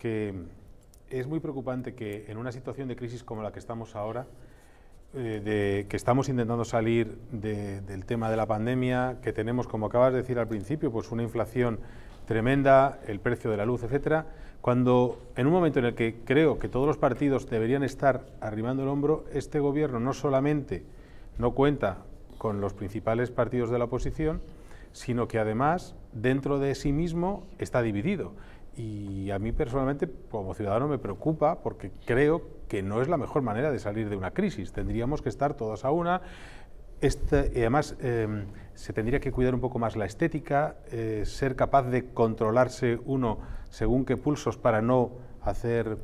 que es muy preocupante que en una situación de crisis como la que estamos ahora, eh, de, que estamos intentando salir del tema de la pandemia, que tenemos, como acabas de decir al principio, pues una inflación tremenda, el precio de la luz, etcétera, cuando en un momento en el que creo que todos los partidos deberían estar arrimando el hombro, este gobierno no solamente no cuenta con los principales partidos de la oposición, sino que además dentro de sí mismo está dividido y a mí personalmente como ciudadano me preocupa porque creo que no es la mejor manera de salir de una crisis. Tendríamos que estar todos a una. Este, y además em, se tendría que cuidar un poco más la estética, eh, ser capaz de controlarse uno según qué pulsos para no hacer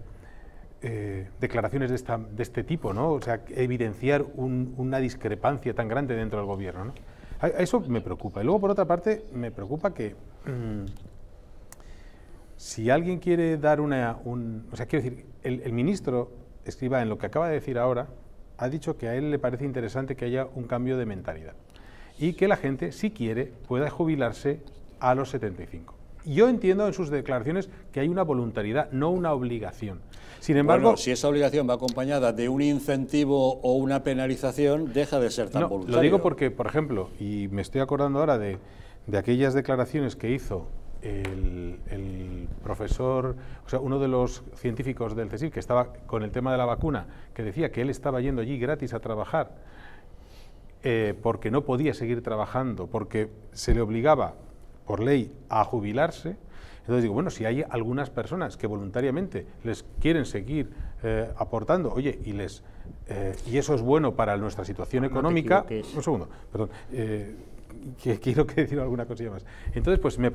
eh, declaraciones de, este tipo, ¿no? O sea, evidenciar una discrepancia tan grande dentro del gobierno, a, eso me preocupa. Y luego, por otra parte, me preocupa que... Mm, si alguien quiere dar una... o sea, quiero decir, el, ministro escriba en lo que acaba de decir ahora, ha dicho que a él le parece interesante que haya un cambio de mentalidad y que la gente, si quiere, pueda jubilarse a los 75. Yo entiendo en sus declaraciones que hay una voluntariedad, no una obligación. Sin embargo, si esa obligación va acompañada de un incentivo o una penalización, deja de ser tan voluntaria. Lo digo porque, por ejemplo, y me estoy acordando ahora de, aquellas declaraciones que hizo el profesor, o sea, uno de los científicos del CSIC que estaba con el tema de la vacuna, que decía que él estaba yendo allí gratis a trabajar eh, porque no podía seguir trabajando, porque se le obligaba por ley a jubilarse. Entonces digo, bueno, si hay algunas personas que voluntariamente les quieren seguir eh, aportando, oye, y les eh, y eso es bueno para nuestra situación ah, económica. un segundo, perdón. quiero que decir alguna cosilla más. Entonces, pues me parece